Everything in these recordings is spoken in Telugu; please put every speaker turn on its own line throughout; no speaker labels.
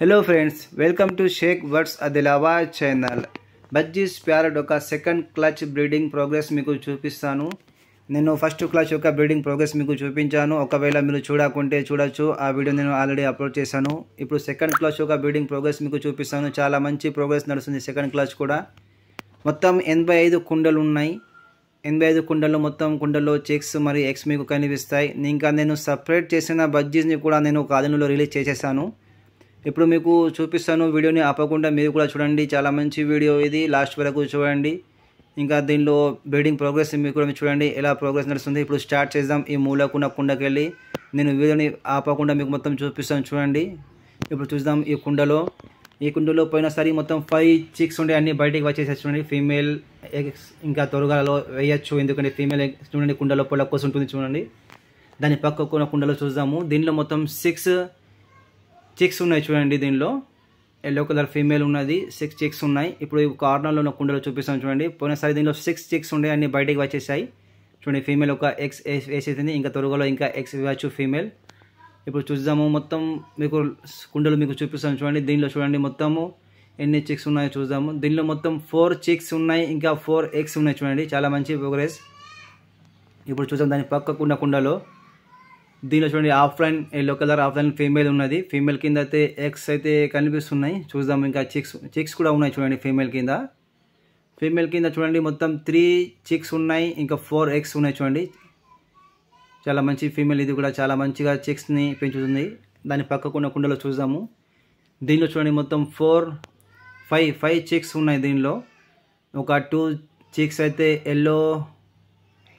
hello friends welcome to Shaikh words Adilabad channel budgies parrot ఒక సెకండ్ క్లచ్ బ్రీడింగ్ ప్రోగ్రెస్ మీకు చూపిస్తాను నేను ఫస్ట్ క్లచ్ యొక్క బ్రీడింగ్ ప్రోగ్రెస్ మీకు చూపించాను ఒకవేళ మీరు చూడకుంటే చూడొచ్చు ఆ వీడియో నేను ఆల్రెడీ అప్లోడ్ చేశాను ఇప్పుడు సెకండ్ క్లచ్ యొక్క బ్రీడింగ్ ప్రోగ్రెస్ మీకు చూపిస్తాను చాలా మంచి ప్రోగ్రెస్ నడుస్తుంది సెకండ్ క్లచ్ కూడా మొత్తం ఎనభై ఐదు కుండలు ఉన్నాయి ఎనభై ఐదు కుండలు మొత్తం కుండల్లో చెక్స్ మరియు ఎక్స్ మీకు కనిపిస్తాయి ఇంకా నేను సపరేట్ చేసిన బజ్జీస్ని కూడా నేను ఒక అదనంలో రిలీజ్ చేసేసాను ఇప్పుడు మీకు చూపిస్తాను వీడియోని ఆపకుండా మీరు కూడా చూడండి చాలా మంచి వీడియో ఇది లాస్ట్ వరకు చూడండి ఇంకా దీనిలో బిల్డింగ్ ప్రోగ్రెస్ మీకు కూడా చూడండి ఎలా ప్రోగ్రెస్ నడుస్తుంది ఇప్పుడు స్టార్ట్ చేద్దాం ఈ మూలకున్న కుండకెళ్ళి నేను వీడియోని ఆపకుండా మీకు మొత్తం చూపిస్తాను చూడండి ఇప్పుడు చూద్దాం ఈ కుండలో ఈ కుండలో పోయినసారి మొత్తం ఫైవ్ చిక్స్ ఉండే అన్ని బయటికి వచ్చేసే చూడండి ఫీమేల్ ఎగ్స్ ఇంకా త్వరగాలలో వేయచ్చు ఎందుకంటే ఫీమేల్ ఎగ్స్ చూడండి కుండలో పొలక్కోసి ఉంటుంది చూడండి దాని పక్కకున్న కుండలో చూద్దాము దీనిలో మొత్తం సిక్స్ చిక్స్ ఉన్నాయి చూడండి దీనిలో ఎల్లో కలర్ ఫీమేల్ ఉన్నది సిక్స్ చిక్స్ ఉన్నాయి ఇప్పుడు కార్నర్లో ఉన్న కుండలో చూపిస్తాను చూడండి పోయినసారి దీనిలో సిక్స్ చిక్స్ ఉండే అన్ని బయటకు వచ్చేసాయి చూడండి ఫీమేల్ ఒక ఎక్స్ వేసేసింది ఇంకా తొరగలో ఇంకా ఎక్స్ ఇవ్వచ్చు ఫీమేల్ ఇప్పుడు చూద్దాము మొత్తం మీకు కుండలు మీకు చూపిస్తాను చూడండి దీనిలో చూడండి మొత్తము ఎన్ని చిక్స్ ఉన్నాయో చూద్దాము దీనిలో మొత్తం ఫోర్ చిక్స్ ఉన్నాయి ఇంకా ఫోర్ ఎక్స్ ఉన్నాయి చూడండి చాలా మంచి ప్రోగ్రెస్ ఇప్పుడు చూద్దాం దాని పక్కకున్న కుండలో దీనిలో చూడండి offline yellow colour offline female ఉన్నది ఫీమేల్ కింద అయితే ఎక్స్ అయితే కనిపిస్తున్నాయి చూద్దాం ఇంకా చిక్స్ చిక్స్ కూడా ఉన్నాయి చూడండి ఫీమేల్ కింద ఫీమేల్ కింద చూడండి మొత్తం త్రీ చిక్స్ ఉన్నాయి ఇంకా ఫోర్ ఎక్స్ ఉన్నాయి చూడండి చాలా మంచి ఫీమేల్ ఇది కూడా చాలా మంచిగా చిక్స్ని పెంచుతుంది దాని పక్కకున్న కుండలో చూద్దాము దీనిలో చూడండి మొత్తం ఫోర్ ఫైవ్ ఫైవ్ చిక్స్ ఉన్నాయి దీనిలో ఒక టూ చిక్స్ అయితే ఎల్లో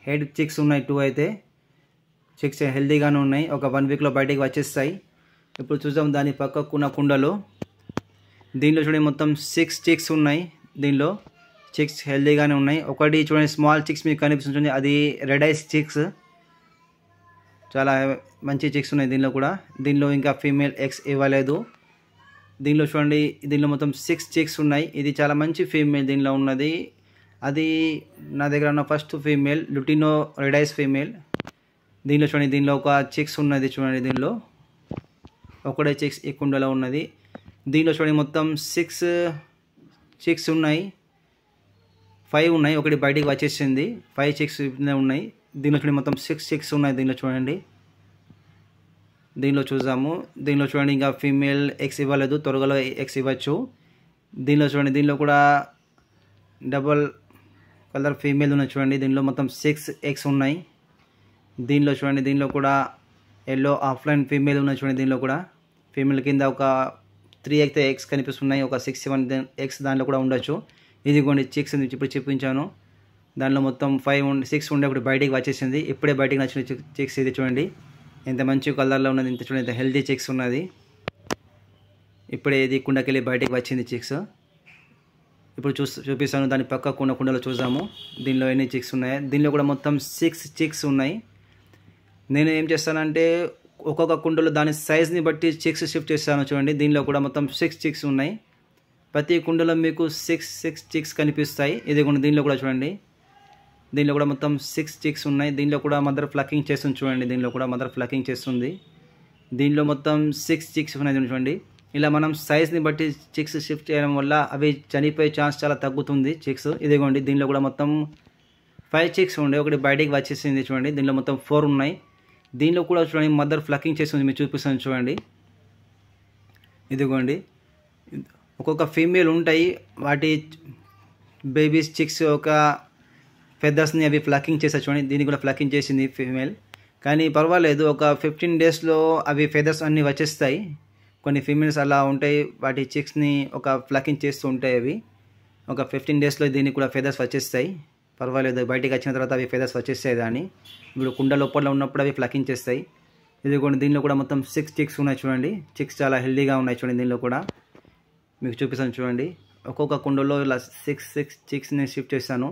హెడ్ చిక్స్ ఉన్నాయి టూ అయితే చెక్స్ హెల్దీగానే ఉన్నాయి ఒక వన్ వీక్లో బయటికి వచ్చేస్తాయి ఇప్పుడు చూద్దాం దాని పక్కకున్న కుండలు దీనిలో చూడండి మొత్తం సిక్స్ చిక్స్ ఉన్నాయి దీనిలో చిక్స్ హెల్దీగానే ఉన్నాయి ఒకటి చూడండి స్మాల్ చిక్స్ మీకు కనిపిస్తుంది అది రెడ్ ఐస్ చిక్స్ చాలా మంచి చిక్స్ ఉన్నాయి దీనిలో కూడా దీనిలో ఇంకా ఫీమేల్ ఎగ్స్ ఇవ్వలేదు దీనిలో చూడండి దీనిలో మొత్తం సిక్స్ చిక్స్ ఉన్నాయి ఇది చాలా మంచి ఫీమేల్ దీనిలో ఉన్నది అది నా దగ్గర ఉన్న ఫస్ట్ ఫీమేల్ లుటినో ఐస్ ఫీమేల్ దీనిలో చూడండి దీనిలో ఒక చెక్స్ ఉన్నది చూడండి దీనిలో ఒకటే చెక్స్ ఈ కుండలో ఉన్నది దీనిలో చూడండి మొత్తం సిక్స్ చెక్స్ ఉన్నాయి ఫైవ్ ఉన్నాయి ఒకటి బయటికి వచ్చేసింది ఫైవ్ చెక్స్ ఉన్నాయి దీనిలో చూడండి మొత్తం సిక్స్ చెక్స్ ఉన్నాయి దీనిలో చూడండి దీనిలో చూసాము దీనిలో చూడండి ఇంకా ఫీమేల్ ఎక్స్ ఇవ్వలేదు త్వరగలో ఎక్స్ ఇవ్వచ్చు దీనిలో చూడండి దీనిలో కూడా డబల్ కలర్ ఫీమేల్ ఉన్నాయి చూడండి దీనిలో మొత్తం సిక్స్ ఎక్స్ ఉన్నాయి దీనిలో చూడండి దీనిలో కూడా ఎల్లో ఆఫ్లైన్ ఫీమేల్ ఉన్నాయి చూడండి దీనిలో కూడా ఫీమేల్ కింద ఒక త్రీ అయితే ఎక్స్ కనిపిస్తున్నాయి ఒక సిక్స్ సెవెన్ ఎక్స్ దాంట్లో కూడా ఉండొచ్చు ఇదిగోండి చిక్స్ అని ఇప్పుడు చూపించాను దానిలో మొత్తం ఫైవ్ సిక్స్ ఉండే ఇప్పుడు బయటికి వచ్చేసింది ఇప్పుడే బయటికి నచ్చిన చిక్స్ ఇది చూడండి ఎంత మంచి కలర్లో ఉన్నది ఇంత చూడండి ఇంత హెల్దీ చిక్స్ ఉన్నది ఇప్పుడే ఇది కుండకెళ్ళి బయటికి వచ్చింది చిక్స్ ఇప్పుడు చూ చూపిస్తాను దాని పక్క కుండ కుండలో చూసాము దీనిలో ఎన్ని చిక్స్ ఉన్నాయో దీనిలో కూడా మొత్తం సిక్స్ చిక్స్ ఉన్నాయి నేను ఏం చేస్తానంటే ఒక్కొక్క కుండలో దాని సైజ్ని బట్టి చిక్స్ షిఫ్ట్ చేస్తాను చూడండి దీనిలో కూడా మొత్తం సిక్స్ చిక్స్ ఉన్నాయి ప్రతి కుండలో మీకు సిక్స్ సిక్స్ చిక్స్ కనిపిస్తాయి ఇది కూడా దీనిలో కూడా చూడండి దీనిలో కూడా మొత్తం సిక్స్ చిక్స్ ఉన్నాయి దీనిలో కూడా మదర్ ఫ్లకింగ్ చేస్తుంది చూడండి దీనిలో కూడా మదర్ ఫ్లకింగ్ చేస్తుంది దీనిలో మొత్తం సిక్స్ చిక్స్ ఉన్నాయి చూడండి ఇలా మనం సైజ్ని బట్టి చిక్స్ షిఫ్ట్ చేయడం వల్ల అవి చనిపోయే ఛాన్స్ చాలా తగ్గుతుంది చిక్స్ ఇదిగోండి దీనిలో కూడా మొత్తం ఫైవ్ చిక్స్ ఉండే ఒకటి బయటికి వచ్చేసింది చూడండి దీనిలో మొత్తం ఫోర్ ఉన్నాయి దీనిలో కూడా చూడండి మదర్ ఫ్లకింగ్ చేస్తుంది మీరు చూపిస్తాను చూడండి ఇదిగోండి ఒక్కొక్క ఫీమేల్ ఉంటాయి వాటి బేబీస్ చిక్స్ ఒక ఫెదర్స్ని అవి ఫ్లకింగ్ చేస్తారు చూడండి దీన్ని కూడా ఫ్లకింగ్ చేసింది ఫీమేల్ కానీ పర్వాలేదు ఒక ఫిఫ్టీన్ డేస్లో అవి ఫెదర్స్ అన్నీ వచ్చేస్తాయి కొన్ని ఫీమేల్స్ అలా ఉంటాయి వాటి చిక్స్ని ఒక ఫ్లకింగ్ చేస్తూ ఉంటాయి అవి ఒక ఫిఫ్టీన్ డేస్లో దీనికి కూడా ఫెదర్స్ వచ్చేస్తాయి పర్వాలేదు బయటికి వచ్చిన తర్వాత అవి ఫెదర్స్ వచ్చేస్తాయి దాన్ని ఇప్పుడు కుండ లోపల ఉన్నప్పుడు అవి ఫ్లకింగ్ చేస్తాయి ఇదిగోండి దీనిలో కూడా మొత్తం సిక్స్ చిక్స్ ఉన్నాయి చూడండి చిక్స్ చాలా హెల్దీగా ఉన్నాయి చూడండి దీనిలో కూడా మీకు చూపిస్తాను చూడండి ఒక్కొక్క కుండలో ఇలా సిక్స్ సిక్స్ చిక్స్ని షిఫ్ట్ చేశాను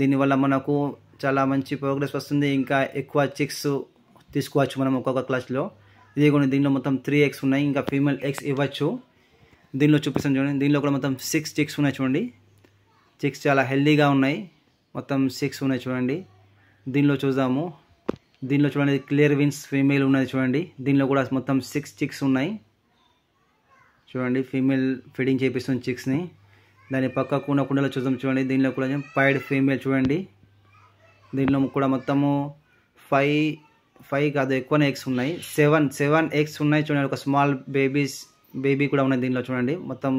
దీనివల్ల మనకు చాలా మంచి ప్రోగ్రెస్ వస్తుంది ఇంకా ఎక్కువ చిక్స్ తీసుకోవచ్చు మనం ఒక్కొక్క క్లాస్లో ఇదిగోండి దీనిలో మొత్తం త్రీ ఎగ్స్ ఉన్నాయి ఇంకా ఫీమేల్ ఎగ్స్ ఇవ్వచ్చు దీనిలో చూపిస్తాను చూడండి దీనిలో కూడా మొత్తం సిక్స్ చిక్స్ ఉన్నాయి చూడండి చిక్స్ చాలా హెల్దీగా ఉన్నాయి మొత్తం సిక్స్ ఉన్నాయి చూడండి దీనిలో చూద్దాము దీనిలో చూడండి క్లియర్ విన్స్ ఫీమేల్ ఉన్నది చూడండి దీనిలో కూడా మొత్తం సిక్స్ చిక్స్ ఉన్నాయి చూడండి ఫీమేల్ ఫీడింగ్ చేపిస్తుంది చిక్స్ని దాని పక్క కూన కుండలో చూద్దాం చూడండి దీనిలో కూడా పైడ్ ఫీమేల్ చూడండి దీనిలో కూడా మొత్తము ఫైవ్ ఫైవ్ కాదు ఎక్కువనే ఎగ్స్ ఉన్నాయి సెవెన్ సెవెన్ ఎగ్స్ ఉన్నాయి చూడండి ఒక స్మాల్ బేబీస్ బేబీ కూడా ఉన్నాయి దీనిలో చూడండి మొత్తం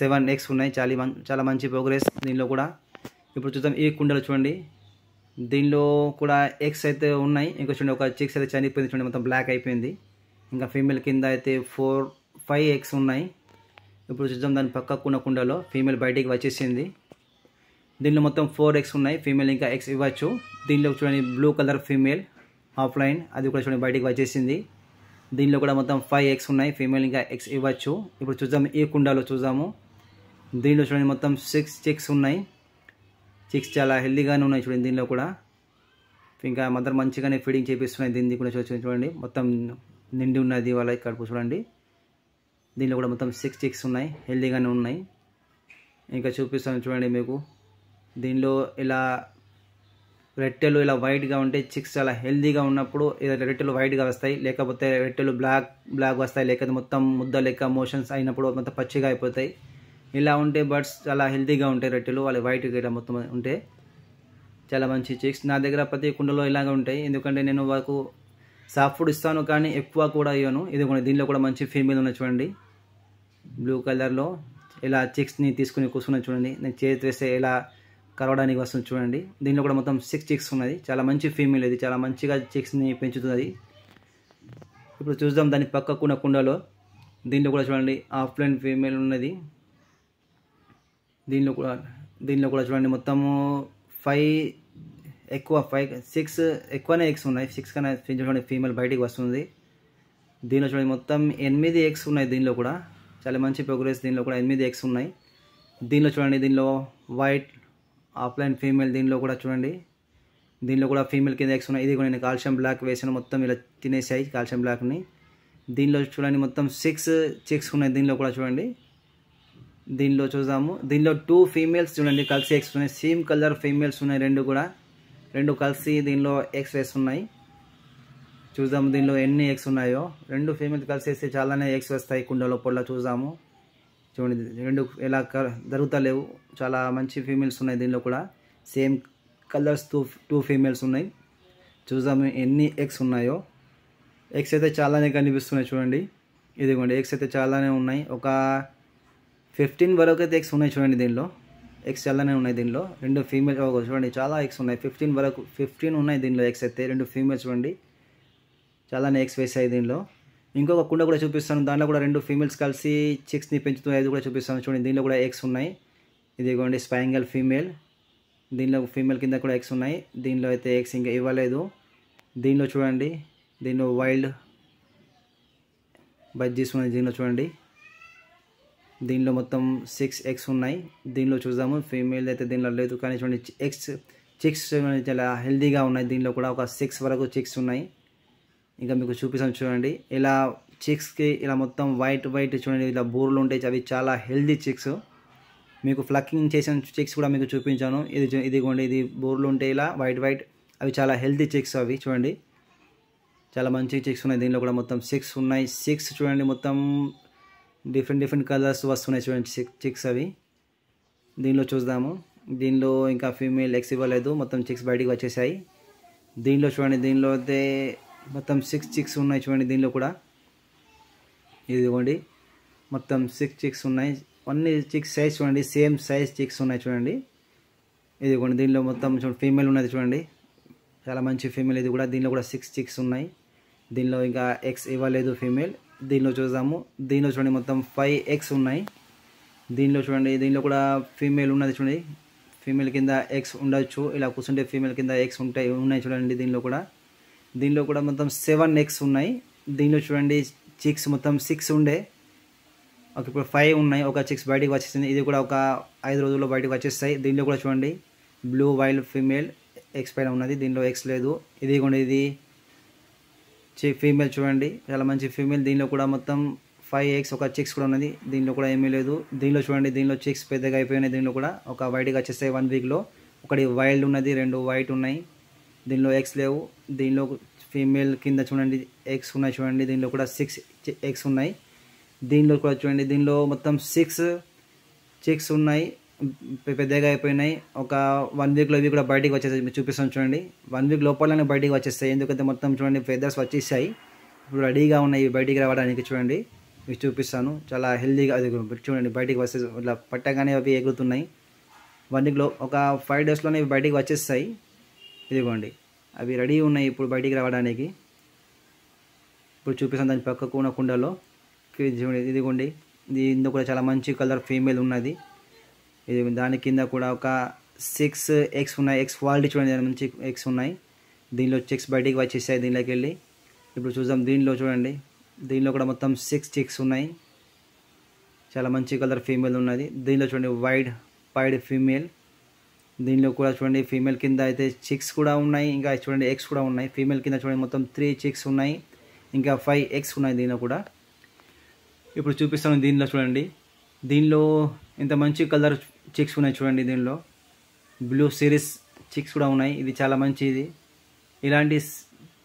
సెవెన్ ఎగ్స్ ఉన్నాయి చాలా చాలా మంచి ప్రోగ్రెస్ దీనిలో కూడా ఇప్పుడు చూద్దాం ఈ కుండలు చూడండి దీనిలో కూడా ఎగ్స్ అయితే ఉన్నాయి ఇంకా చూడండి ఒక చిక్స్ అయితే చనిపోయింది చూడండి మొత్తం బ్లాక్ అయిపోయింది ఇంకా ఫీమేల్ కింద అయితే ఫోర్ ఫైవ్ ఎగ్స్ ఉన్నాయి ఇప్పుడు చూద్దాం దాని పక్కకున్న కుండలో ఫీమేల్ బయటికి వచ్చేసింది దీనిలో మొత్తం ఫోర్ ఎగ్స్ ఉన్నాయి ఫీమేల్ ఇంకా ఎగ్స్ ఇవ్వచ్చు దీనిలో చూడండి blue colour female offline అది కూడా చూడండి బయటికి వచ్చేసింది దీనిలో కూడా మొత్తం ఫైవ్ ఎగ్స్ ఉన్నాయి ఫీమేల్ ఇంకా ఎగ్స్ ఇవ్వచ్చు ఇప్పుడు చూద్దాం ఈ కుండలో చూద్దాము దీనిలో చూడండి మొత్తం సిక్స్ చిక్స్ ఉన్నాయి చిక్స్ చాలా హెల్దీగానే ఉన్నాయి చూడండి దీనిలో కూడా ఇంకా మదర్ మంచిగానే ఫీడింగ్ చేపిస్తున్నాయి దీన్ని కూడా చూడండి మొత్తం నిండి ఉన్నది వాళ్ళ కడుపు చూడండి దీనిలో కూడా మొత్తం సిక్స్ చిక్స్ ఉన్నాయి హెల్దీగానే ఉన్నాయి ఇంకా చూపిస్తాను చూడండి మీకు దీనిలో ఇలా రెట్టెలు ఇలా వైట్గా ఉంటే చిక్స్ చాలా హెల్దీగా ఉన్నప్పుడు రెట్టెలు వైట్గా వస్తాయి లేకపోతే రెట్టెలు బ్లాక్ బ్లాక్ వస్తాయి లేకపోతే మొత్తం ముద్ద లెక్క మోషన్స్ అయినప్పుడు మొత్తం పచ్చిగా అయిపోతాయి ఇలా ఉంటే బర్డ్స్ చాలా హెల్తీగా ఉంటాయి రొట్టెలు వాళ్ళు వైట్ గేటా మొత్తం ఉంటే చాలా మంచి చిక్స్ నా దగ్గర ప్రతి కుండలో ఇలాగ ఉంటాయి ఎందుకంటే నేను వాళ్ళకు సాఫ్ట్ ఫుడ్ ఇస్తాను కానీ ఎక్కువ కూడా ఇవ్వను ఇది కూడా దీనిలో కూడా మంచి ఫీమేల్ ఉన్న చూడండి బ్లూ కలర్లో ఇలా చిక్స్ని తీసుకుని కూర్చున్న చూడండి నేను చేతి వేస్తే ఇలా కరవడానికి వస్తుంది చూడండి దీనిలో కూడా మొత్తం సిక్స్ చిక్స్ ఉన్నది చాలా మంచి ఫీమేల్ ఇది చాలా మంచిగా చిక్స్ని పెంచుతుంది ఇప్పుడు చూద్దాం దాని పక్కకున్న కుండలో దీనిలో కూడా చూడండి ఆఫ్లైన్ ఫీమేల్ ఉన్నది దీనిలో కూడా దీనిలో కూడా చూడండి మొత్తము ఫైవ్ ఎక్కువ ఫైవ్ సిక్స్ ఎక్కువనే ఎగ్స్ ఉన్నాయి సిక్స్ కన్నా చూడండి ఫీమేల్ బయటికి వస్తుంది దీనిలో చూడండి మొత్తం ఎనిమిది ఎగ్స్ ఉన్నాయి దీనిలో కూడా చాలా మంచి ప్రోగ్రెస్ దీనిలో కూడా ఎనిమిది ఎగ్స్ ఉన్నాయి దీనిలో చూడండి దీనిలో వైట్ ఆఫ్లైన్ ఫీమేల్ దీనిలో కూడా చూడండి దీనిలో కూడా ఫీమేల్ కింద ఎగ్స్ ఉన్నాయి ఇది కూడా నేను కాల్షియం బ్లాక్ వేసిన మొత్తం ఇలా తినేసాయి కాల్షియం బ్లాక్ని దీనిలో చూడండి మొత్తం సిక్స్ చిక్స్ ఉన్నాయి దీనిలో కూడా చూడండి దీనిలో చూద్దాము దీనిలో టూ ఫీమేల్స్ చూడండి కలిసి ఎక్స్ ఉన్నాయి సేమ్ కలర్ ఫీమేల్స్ ఉన్నాయి రెండు కూడా రెండు కలిసి దీనిలో ఎక్స్ వేస్ ఉన్నాయి చూద్దాము దీనిలో ఎన్ని ఎక్స్ ఉన్నాయో రెండు ఫీమేల్స్ కలిసి వేస్తే చాలానే ఎక్స్ వస్తాయి కుండలో పొల్ల చూద్దాము చూడండి రెండు ఎలా జరుగుతలేవు చాలా మంచి ఫీమేల్స్ ఉన్నాయి దీనిలో కూడా same colours two two females ఉన్నాయి చూద్దాము ఎన్ని ఎక్స్ ఉన్నాయో ఎక్స్ అయితే చాలానే కనిపిస్తున్నాయి చూడండి ఇదిగోండి ఎక్స్ అయితే చాలానే ఉన్నాయి ఒక ఫిఫ్టీన్ వరకు అయితే ఎక్స్ ఉన్నాయి చూడండి దీనిలో ఎక్స్ చాలానే ఉన్నాయి దీనిలో రెండు ఫీమేల్ చూడండి చాలా ఎక్స్ ఉన్నాయి ఫిఫ్టీన్ వరకు ఫిఫ్టీన్ ఉన్నాయి దీనిలో ఎక్స్ అయితే రెండు ఫీమేల్ చూడండి చాలానే ఎక్స్ వేసాయి దీనిలో ఇంకొక కుండ కూడా చూపిస్తాను దాంట్లో కూడా రెండు ఫీమేల్స్ కలిసి చిక్స్ని పెంచుతూ అది కూడా చూపిస్తాను చూడండి దీనిలో కూడా ఎక్స్ ఉన్నాయి ఇదిగోండి స్పైంగల్ ఫీమేల్ దీనిలో ఫీమేల్ కింద కూడా ఎక్స్ ఉన్నాయి దీనిలో అయితే ఎక్స్ ఇంకా ఇవ్వలేదు దీనిలో చూడండి దీనిలో వైల్డ్ బజ్జీస్ ఉన్నాయి దీనిలో చూడండి దీనిలో మొత్తం సిక్స్ ఎక్స్ ఉన్నాయి దీనిలో చూద్దాము ఫీమేల్ అయితే దీనిలో లేదు కానీ చూడండి ఎక్స్ చిక్స్ చాలా హెల్దీగా ఉన్నాయి దీనిలో కూడా ఒక సిక్స్ వరకు చిక్స్ ఉన్నాయి ఇంకా మీకు చూపిస్తాను చూడండి ఇలా చిక్స్కి ఇలా మొత్తం వైట్ వైట్ చూడండి ఇలా బూర్లు ఉంటాయి అవి చాలా హెల్దీ చిక్స్ మీకు ఫ్లక్కింగ్ చేసిన చిక్స్ కూడా మీకు చూపించాను ఇది ఇదిగోండి ఇది బూర్లు ఉంటాయి ఇలా వైట్ వైట్ అవి చాలా హెల్దీ చిక్స్ అవి చూడండి చాలా మంచి చిక్స్ ఉన్నాయి దీనిలో కూడా మొత్తం సిక్స్ ఉన్నాయి సిక్స్ చూడండి మొత్తం డిఫరెంట్ డిఫరెంట్ కలర్స్ వస్తున్నాయి చూడండి చిక్స్ అవి దీనిలో చూద్దాము దీనిలో ఇంకా ఫీమేల్ ఎక్స్ ఇవ్వలేదు మొత్తం చిక్స్ బయటికి వచ్చేసాయి దీనిలో చూడండి దీనిలో అయితే మొత్తం సిక్స్ చిక్స్ ఉన్నాయి చూడండి దీనిలో కూడా ఇదిగోండి మొత్తం సిక్స్ చిక్స్ ఉన్నాయి అన్ని చిక్స్ సైజ్ చూడండి సేమ్ సైజ్ చిక్స్ ఉన్నాయి చూడండి ఇదిగోండి దీనిలో మొత్తం చూడండి ఫీమేల్ ఉన్నది చూడండి చాలా మంచి ఫీమేల్ ఇది కూడా దీనిలో కూడా సిక్స్ చిక్స్ ఉన్నాయి దీనిలో ఇంకా ఎక్స్ ఇవ్వలేదు ఫీమేల్ దీనిలో చూద్దాము దీనిలో చూడండి మొత్తం ఫైవ్ ఎక్స్ ఉన్నాయి దీనిలో చూడండి దీనిలో కూడా ఫీమేల్ ఉన్నది చూడండి ఫీమేల్ కింద ఎక్స్ ఉండొచ్చు ఇలా కూర్చుంటే ఫీమేల్ కింద ఎక్స్ ఉంటాయి ఉన్నాయి చూడండి దీనిలో కూడా దీనిలో కూడా మొత్తం సెవెన్ ఎక్స్ ఉన్నాయి దీనిలో చూడండి చిక్స్ మొత్తం సిక్స్ ఉండే ఒక ఇప్పుడు ఫైవ్ ఉన్నాయి ఒక చిక్స్ బయటకు వచ్చేసింది ఇది కూడా ఒక ఐదు రోజుల్లో బయటకు వచ్చేస్తాయి దీనిలో కూడా చూడండి బ్లూ వైల్డ్ ఫీమేల్ ఎక్స్ పైన ఉన్నది దీనిలో ఎక్స్ లేదు ఇది కూడా ఇది ఫీమేల్ చూడండి చాలా మంచి ఫీమేల్ దీనిలో కూడా మొత్తం ఫైవ్ ఎగ్స్ ఒక చిక్స్ కూడా ఉన్నది దీనిలో కూడా ఏమీ లేదు దీనిలో చూడండి దీనిలో చిక్స్ పెద్దగా అయిపోయినాయి దీనిలో కూడా ఒక వైట్గా వచ్చేస్తాయి వన్ వీక్లో ఒకటి వైల్డ్ ఉన్నది రెండు వైట్ ఉన్నాయి దీనిలో ఎగ్స్ లేవు దీనిలో ఫీమేల్ కింద చూడండి ఎగ్స్ ఉన్నాయి చూడండి దీనిలో కూడా సిక్స్ ఎగ్స్ ఉన్నాయి దీనిలో కూడా చూడండి దీనిలో మొత్తం సిక్స్ చిక్స్ ఉన్నాయి పెద్దగా అయిపోయినాయి ఒక వన్ వీక్లో ఇవి కూడా బయటికి వచ్చేసాయి చూపిస్తాం చూడండి వన్ వీక్ లోపలనే బయటికి వచ్చేస్తాయి ఎందుకంటే మొత్తం చూడండి ఫెదర్స్ వచ్చేసాయి ఇప్పుడు రెడీగా ఉన్నాయి బయటికి రావడానికి చూడండి మీకు చూపిస్తాను చాలా హెల్దీగా అది చూడండి బయటికి వస్తే ఇట్లా పట్టగానే అవి ఎగురుతున్నాయి వన్ వీక్లో ఒక ఫైవ్ డేస్లోనే బయటికి వచ్చేస్తాయి ఇదిగోండి అవి రెడీ ఉన్నాయి ఇప్పుడు బయటికి రావడానికి ఇప్పుడు చూపిస్తాను దాని పక్కకు ఉన్న కుండలో ఇదిగోండి ఇదిగోండి ఇందులో కూడా చాలా మంచి కలర్ ఫీమేల్ ఉన్నది ఇది దాని కింద కూడా ఒక సిక్స్ ఎగ్స్ ఉన్నాయి ఎగ్స్ క్వాలిటీ చూడండి దాని నుంచి ఎగ్స్ ఉన్నాయి దీనిలో చెక్స్ బయటికి వచ్చేసాయి దీనిలోకి వెళ్ళి ఇప్పుడు చూద్దాం దీనిలో చూడండి దీనిలో కూడా మొత్తం సిక్స్ చిక్స్ ఉన్నాయి చాలా మంచి కలర్ ఫీమేల్ ఉన్నది దీనిలో చూడండి వైడ్ పైడ్ ఫీమేల్ దీనిలో కూడా చూడండి ఫీమేల్ కింద అయితే చిక్స్ కూడా ఉన్నాయి ఇంకా చూడండి ఎగ్స్ కూడా ఉన్నాయి ఫీమేల్ కింద చూడండి మొత్తం త్రీ చిక్స్ ఉన్నాయి ఇంకా ఫైవ్ ఎగ్స్ ఉన్నాయి దీనిలో కూడా ఇప్పుడు చూపిస్తాను దీనిలో చూడండి దీనిలో ఇంత మంచి కలర్ చిక్స్ ఉన్నాయి చూడండి దీనిలో బ్లూ సిరీస్ చిక్స్ కూడా ఉన్నాయి ఇది చాలా మంచిది ఇలాంటి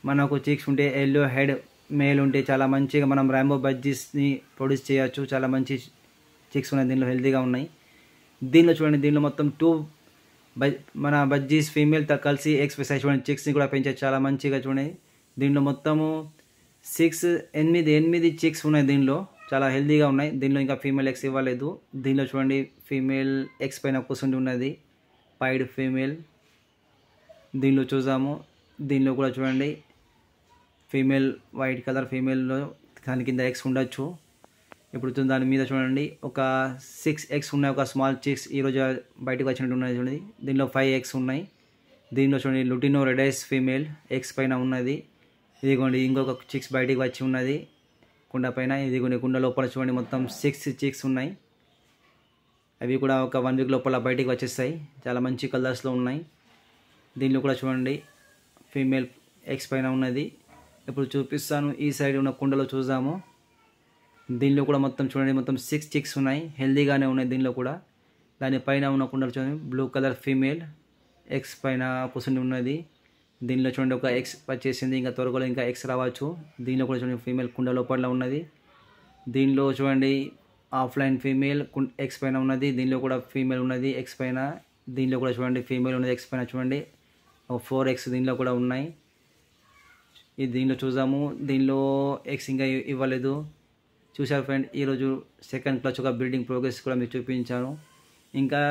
మనకు చిక్స్ ఉంటే ఎల్లో హెడ్ మేల్ ఉంటే చాలా మంచిగా మనం ర్యాంబో బజ్జీస్ని ప్రొడ్యూస్ చేయొచ్చు చాలా మంచి చిక్స్ ఉన్నాయి దీనిలో హెల్తీగా ఉన్నాయి దీనిలో చూడండి దీనిలో మొత్తం టూ మన బజ్జీస్ ఫీమేల్తో కలిసి ఎక్స్పెసైజ్ చూడండి చిక్స్ని కూడా పెంచారు చాలా మంచిగా చూడండి దీనిలో మొత్తము సిక్స్ ఎనిమిది ఎనిమిది చిక్స్ ఉన్నాయి దీనిలో చాలా హెల్దీగా ఉన్నాయి దీనిలో ఇంకా ఫీమేల్ ఎక్స్ ఇవ్వలేదు దీనిలో చూడండి ఫీమేల్ ఎక్స్ పైన కూర్చుండి ఉన్నది పైడ్ ఫీమేల్ దీనిలో చూసాము దీనిలో కూడా చూడండి ఫీమేల్ వైట్ కలర్ ఫీమేల్లో దాని కింద ఎక్స్ ఉండొచ్చు ఇప్పుడు దాని మీద చూడండి ఒక సిక్స్ ఎక్స్ ఉన్నాయి ఒక స్మాల్ చిక్స్ ఈరోజు బయటకు వచ్చినట్టు ఉన్నది చూడండి దీనిలో ఫైవ్ ఎక్స్ ఉన్నాయి దీనిలో చూడండి లుటినో రెడైస్ ఫీమేల్ ఎక్స్ పైన ఉన్నది ఇదిగోండి ఇంకొక చిక్స్ బయటికి వచ్చి ఉన్నది కుండ పైన ఇది కొన్ని కుండ లోపల చూడండి మొత్తం సిక్స్ చీక్స్ ఉన్నాయి అవి కూడా ఒక వన్ వీక్ లోపల బయటికి వచ్చేస్తాయి చాలా మంచి కలర్స్లో ఉన్నాయి దీనిలో కూడా చూడండి ఫీమేల్ ఎక్స్ పైన ఉన్నది ఇప్పుడు చూపిస్తాను ఈ సైడ్ ఉన్న కుండలో చూద్దాము దీనిలో కూడా మొత్తం చూడండి మొత్తం సిక్స్ చిక్స్ ఉన్నాయి హెల్దీగానే ఉన్నాయి దీనిలో కూడా దాని పైన ఉన్న కుండలు చూడండి బ్లూ కలర్ ఫీమేల్ ఎక్స్ పైన కూర్చుని ఉన్నది దీనిలో చూడండి ఒక ఎక్స్ వచ్చేసింది ఇంకా త్వరగా ఇంకా ఎక్స్ రావచ్చు దీనిలో కూడా చూడండి ఫీమేల్ కుండ లోపల ఉన్నది దీనిలో చూడండి ఆఫ్లైన్ ఫీమేల్ ఎక్స్ పైన ఉన్నది దీనిలో కూడా ఫీమేల్ ఉన్నది ఎక్స్ పైన దీనిలో కూడా చూడండి ఫీమేల్ ఉన్నది ఎక్స్ పైన చూడండి ఫోర్ ఎక్స్ దీనిలో కూడా ఉన్నాయి ఇది దీనిలో చూసాము దీనిలో ఎక్స్ ఇంకా ఇవ్వలేదు చూసారు ఫ్రెండ్ ఈరోజు సెకండ్ క్లాస్ ఒక బిల్డింగ్ ప్రోగ్రెస్ కూడా మీకు చూపించాను ఇంకా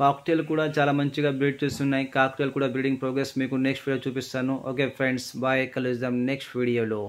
కాక్టైల్ కూడా చాలా మంచిగా బ్రీడ్ చేస్తున్నాయి కాక్టైల్ కూడా బ్రీడింగ్ ప్రోగ్రెస్ మీకు నెక్స్ట్ వీడియో చూపిస్తాను ఓకే ఫ్రెండ్స్ బాయ్ కలుద్దాం నెక్స్ట్ వీడియోలో